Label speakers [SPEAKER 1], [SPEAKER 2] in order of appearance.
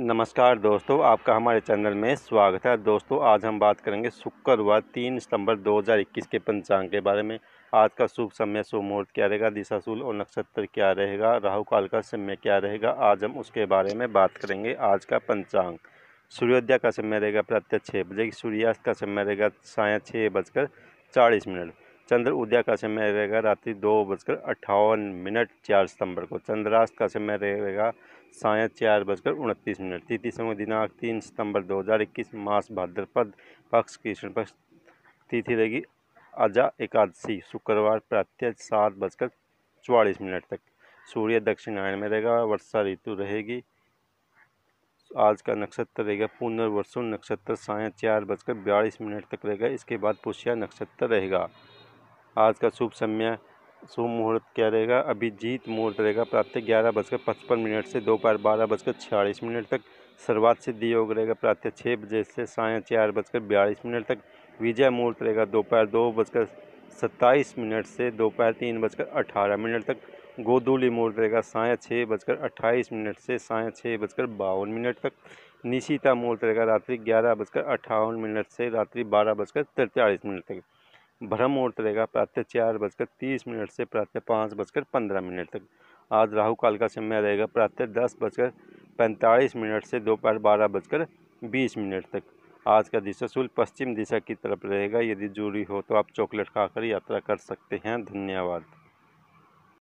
[SPEAKER 1] नमस्कार दोस्तों आपका हमारे चैनल में स्वागत है दोस्तों आज हम बात करेंगे शुक्रवार तीन सितंबर 2021 के पंचांग के बारे में आज का शुभ समय शुभ मुहूर्त क्या रहेगा दिशाशूल और नक्षत्र क्या रहेगा राहु काल का समय क्या रहेगा आज हम उसके बारे में बात करेंगे आज का पंचांग सूर्योदय का समय रहेगा प्रत्यय छः बजे सूर्यास्त का समय रहेगा साय छः बजकर चालीस मिनट चंद्र उदय का समय रहेगा रात्रि दो बजकर अट्ठावन मिनट चार सितंबर को चंद्रास्त का समय रहेगा साय चार बजकर उनतीस मिनट तिथि समय दिनांक तीन सितंबर इक्कीस मास भाद्रपद पक्ष कृष्ण पक्ष तिथि रहेगी अजा एकादशी शुक्रवार प्रत्यय सात बजकर चौवालीस मिनट तक सूर्य दक्षिणायण में रहेगा वर्षा ऋतु रहेगी आज का नक्षत्र रहेगा पुनर्वसु नक्षत्र साय चार बजकर बयालीस मिनट तक रहेगा इसके बाद पुष्या नक्षत्र रहेगा आज का शुभ समय शुभ मुहूर्त क्या रहेगा अभिजीत मुहूर्त रहेगा प्रातः ग्यारह बजकर पचपन मिनट से दोपहर बारह बजकर छियालीस मिनट तक सर्वात सिद्धि योग रहेगा प्रातः छः बजे से साय चार बजकर बयालीस मिनट तक विजय मुहूर्त रहेगा दोपहर दो बजकर सत्ताईस मिनट से दोपहर तीन बजकर अठारह मिनट तक गोदूली मुहूर्त रहेगा साय छः बजकर अट्ठाईस मिनट से साय छः बजकर बावन मिनट तक निशिता मुहूर्त रहेगा रात्रि ग्यारह बजकर अट्ठावन मिनट से रात्रि बारह बजकर तिरतालीस मिनट तक भ्रम मुहूर्त रहेगा प्रातः चार बजकर तीस मिनट से प्रातः पाँच बजकर पंद्रह मिनट तक आज राहु काल का समय रहेगा प्रातः दस बजकर पैंतालीस मिनट से दोपहर बारह बजकर बीस मिनट तक आज का दिशा शुल्क पश्चिम दिशा की तरफ रहेगा यदि जरूरी हो तो आप चॉकलेट खाकर यात्रा कर सकते हैं धन्यवाद